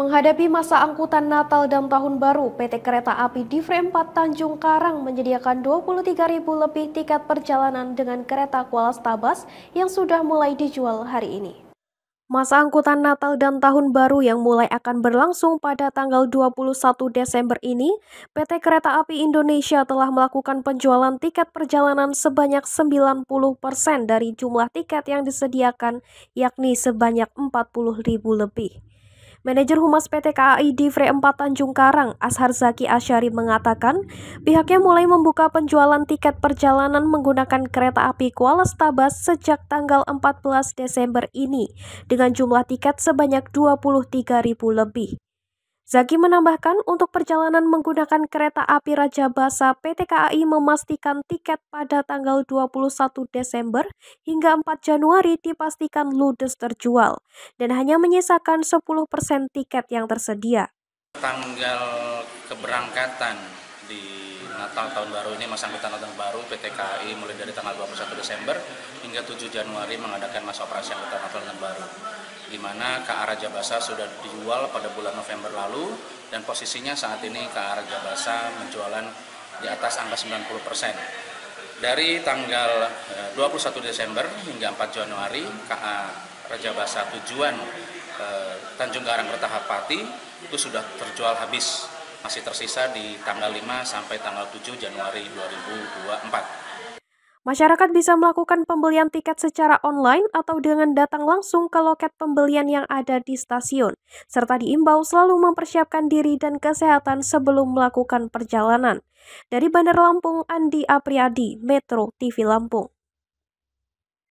Menghadapi masa angkutan Natal dan Tahun Baru, PT Kereta Api Divre 4 Tanjung Karang menyediakan 23.000 lebih tiket perjalanan dengan kereta Kuala Stabas yang sudah mulai dijual hari ini. Masa angkutan Natal dan Tahun Baru yang mulai akan berlangsung pada tanggal 21 Desember ini, PT Kereta Api Indonesia telah melakukan penjualan tiket perjalanan sebanyak 90% dari jumlah tiket yang disediakan, yakni sebanyak 40.000 lebih. Manajer Humas PT KAI di Fre 4 Tanjung Karang, Ashar Zaki Asyari mengatakan, pihaknya mulai membuka penjualan tiket perjalanan menggunakan kereta api Kuala Stabas sejak tanggal 14 Desember ini dengan jumlah tiket sebanyak 23.000 lebih. Zaki menambahkan untuk perjalanan menggunakan kereta api Raja Basa PT KAI memastikan tiket pada tanggal 21 Desember hingga 4 Januari dipastikan ludes terjual dan hanya menyisakan 10% tiket yang tersedia. Tanggal keberangkatan di Natal tahun baru ini masa angkutan tahun baru PT KAI mulai dari tanggal 21 Desember hingga 7 Januari mengadakan masa operasi angkutan Natal tahun baru di mana KA Raja Basa sudah dijual pada bulan November lalu dan posisinya saat ini KA Raja Basa menjualan di atas angka 90 persen. Dari tanggal 21 eh, Desember hingga 4 Januari, KA Raja Basa tujuan eh, Tanjung Garang Retahapati itu sudah terjual habis. Masih tersisa di tanggal 5 sampai tanggal 7 Januari 2024. Masyarakat bisa melakukan pembelian tiket secara online atau dengan datang langsung ke loket pembelian yang ada di stasiun, serta diimbau selalu mempersiapkan diri dan kesehatan sebelum melakukan perjalanan. Dari Bandar Lampung, Andi Apriadi, Metro TV Lampung.